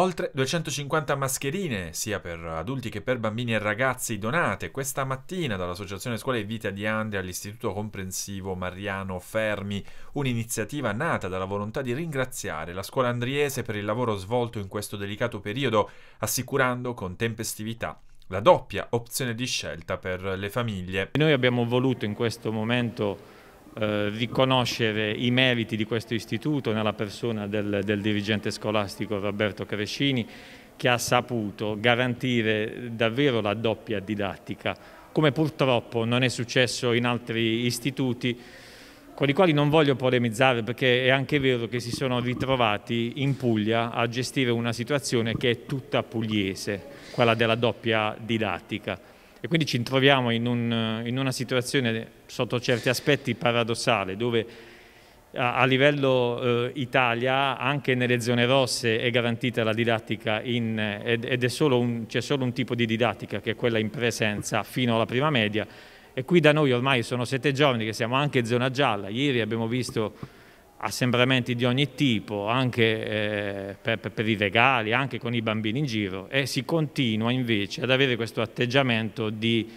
Oltre 250 mascherine, sia per adulti che per bambini e ragazzi, donate questa mattina dall'Associazione Scuola e Vita di Ande all'Istituto Comprensivo Mariano Fermi, un'iniziativa nata dalla volontà di ringraziare la scuola andriese per il lavoro svolto in questo delicato periodo, assicurando con tempestività la doppia opzione di scelta per le famiglie. Noi abbiamo voluto in questo momento eh, riconoscere i meriti di questo istituto nella persona del, del dirigente scolastico Roberto Crescini che ha saputo garantire davvero la doppia didattica, come purtroppo non è successo in altri istituti con i quali non voglio polemizzare perché è anche vero che si sono ritrovati in Puglia a gestire una situazione che è tutta pugliese, quella della doppia didattica. E quindi ci troviamo in, un, in una situazione sotto certi aspetti paradossale, dove a, a livello eh, Italia anche nelle zone rosse è garantita la didattica in, ed, ed solo un, c'è solo un tipo di didattica che è quella in presenza fino alla prima media e qui da noi ormai sono sette giorni che siamo anche in zona gialla, ieri abbiamo visto assembramenti di ogni tipo, anche eh, per, per, i regali, anche con i bambini in giro e si continua invece ad avere questo atteggiamento di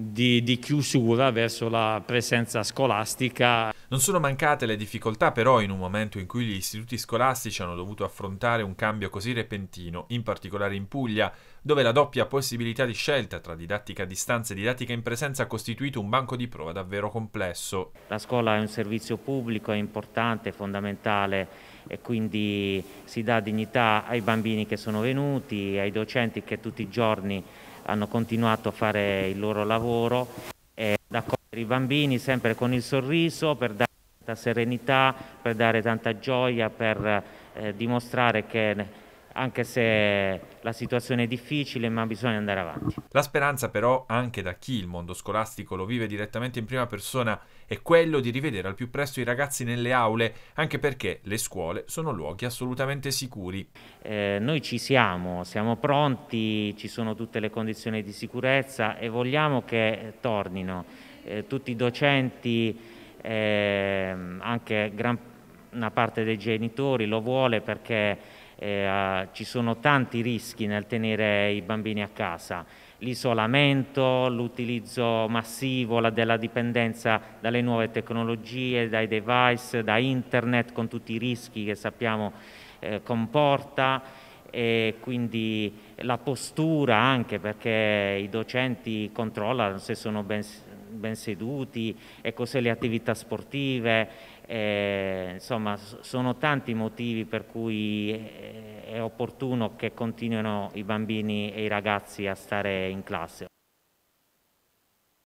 di, di, chiusura verso la presenza scolastica. Non sono mancate le difficoltà però in un momento in cui gli istituti scolastici hanno dovuto affrontare un cambio così repentino, in particolare in Puglia, dove la doppia possibilità di scelta tra didattica a distanza e didattica in presenza ha costituito un banco di prova davvero complesso. La scuola è un servizio pubblico, è importante, è fondamentale e quindi si dà dignità ai bambini che sono venuti, ai docenti che tutti i giorni hanno continuato a fare il loro lavoro, eh, ad accogliere i bambini sempre con il sorriso per dare tanta serenità, per dare tanta gioia, per eh, dimostrare che anche se la situazione è difficile, ma bisogna andare avanti. La speranza però, anche da chi il mondo scolastico lo vive direttamente in prima persona, è quello di rivedere al più presto i ragazzi nelle aule, anche perché le scuole sono luoghi assolutamente sicuri. Eh, noi ci siamo, siamo pronti, ci sono tutte le condizioni di sicurezza e vogliamo che tornino eh, tutti i docenti, eh, anche gran, una parte dei genitori lo vuole perché eh, ci sono tanti rischi nel tenere i bambini a casa, l'isolamento, l'utilizzo massivo della dipendenza dalle nuove tecnologie, dai device, da internet, con tutti i rischi che sappiamo eh, comporta e quindi la postura anche perché i docenti controllano se sono ben, ben seduti, e se le attività sportive, eh, insomma sono tanti i motivi per cui eh, è opportuno che continuino i bambini e i ragazzi a stare in classe.